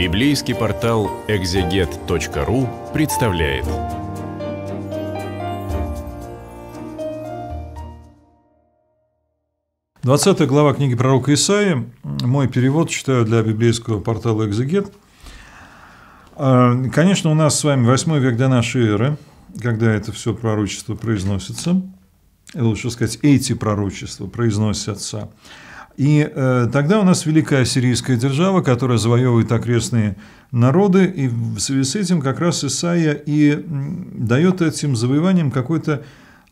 Библейский портал экзегет.ру представляет. Двадцатая глава книги пророка Исаи. Мой перевод читаю для библейского портала «Экзегет». А, конечно, у нас с вами 8 век до нашей эры, когда это все пророчество произносится. лучше сказать, эти пророчества произносятся. И э, тогда у нас великая сирийская держава, которая завоевывает окрестные народы, и в связи с этим как раз Исаия и дает этим завоеваниям какое-то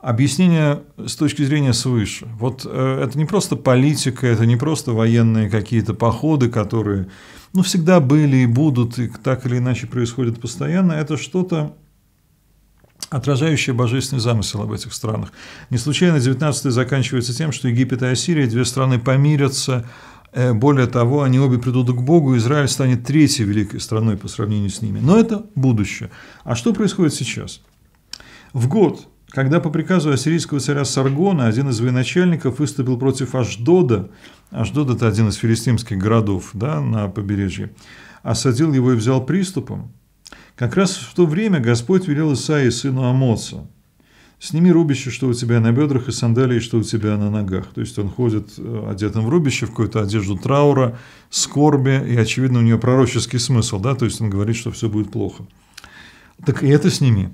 объяснение с точки зрения свыше. Вот э, это не просто политика, это не просто военные какие-то походы, которые ну, всегда были и будут, и так или иначе происходят постоянно, это что-то отражающие божественный замысел об этих странах. Не случайно 19 е заканчивается тем, что Египет и Ассирия, две страны помирятся, э, более того, они обе придут к Богу, Израиль станет третьей великой страной по сравнению с ними. Но это будущее. А что происходит сейчас? В год, когда по приказу ассирийского царя Саргона один из военачальников выступил против Аждода, Ашдод – это один из филистимских городов да, на побережье, осадил его и взял приступом, как раз в то время Господь велел Исаии сыну Амоца, «Сними рубище, что у тебя на бедрах, и сандалии, что у тебя на ногах». То есть он ходит э, одетым в рубище, в какую-то одежду траура, скорби, и, очевидно, у нее пророческий смысл, да, то есть он говорит, что все будет плохо. Так и это сними.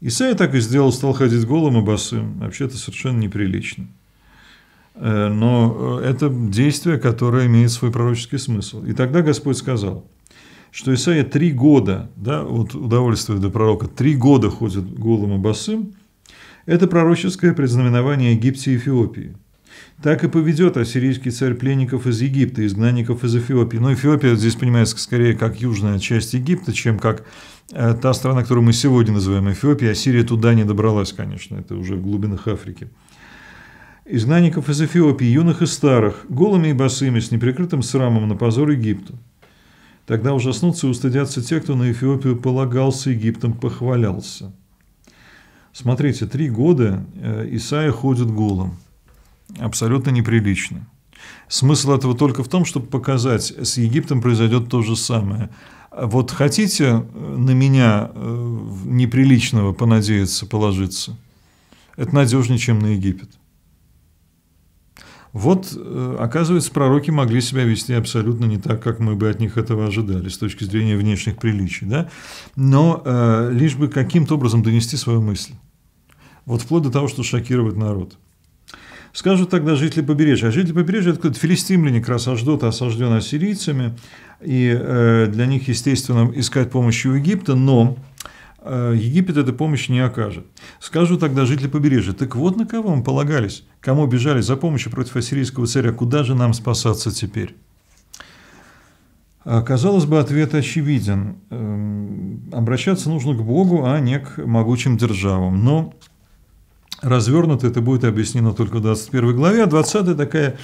Исаия так и сделал, стал ходить голым и босым. Вообще это совершенно неприлично. Э, но э, это действие, которое имеет свой пророческий смысл. И тогда Господь сказал – что Исаия три года, да, вот удовольствие до пророка, три года ходит голым и босым, это пророческое предзнаменование Египте и Эфиопии. Так и поведет ассирийский царь пленников из Египта, изгнанников из Эфиопии. Но Эфиопия здесь понимается скорее как южная часть Египта, чем как э, та страна, которую мы сегодня называем Эфиопией. Ассирия туда не добралась, конечно, это уже в глубинах Африки изгнанников из Эфиопии, юных и старых, голыми и босыми, с неприкрытым срамом на позор Египту. Тогда ужаснутся и устыдятся те, кто на Эфиопию полагался, Египтом похвалялся. Смотрите, три года э, Исаия ходит голым. Абсолютно неприлично. Смысл этого только в том, чтобы показать, с Египтом произойдет то же самое. Вот хотите э, на меня э, неприличного понадеяться, положиться? Это надежнее, чем на Египет. Вот, э, оказывается, пророки могли себя вести абсолютно не так, как мы бы от них этого ожидали с точки зрения внешних приличий, да? но э, лишь бы каким-то образом донести свою мысль. Вот вплоть до того, что шокировать народ. Скажут тогда жители побережья. А жители побережья – это филистимляне, как раз Аждот осажден ассирийцами, и э, для них, естественно, искать помощи у Египта, но Э, Египет этой помощи не окажет. скажут тогда жители побережья, так вот на кого мы полагались, кому бежали за помощью против ассирийского царя, куда же нам спасаться теперь? А, казалось бы, ответ очевиден. Эм, обращаться нужно к Богу, а не к могучим державам. Но развернуто это будет объяснено только в 21 главе, а 20 такая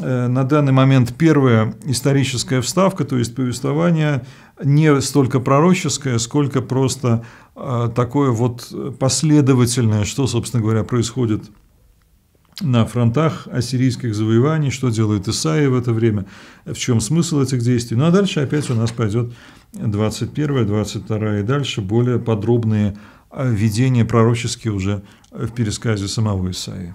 э, на данный момент первая историческая вставка, то есть повествование не столько пророческое, сколько просто э, такое вот последовательное, что, собственно говоря, происходит на фронтах ассирийских завоеваний, что делает Исаия в это время, в чем смысл этих действий. Ну а дальше опять у нас пойдет 21, 22 и дальше более подробные а видения пророческие уже в пересказе самого Исаии.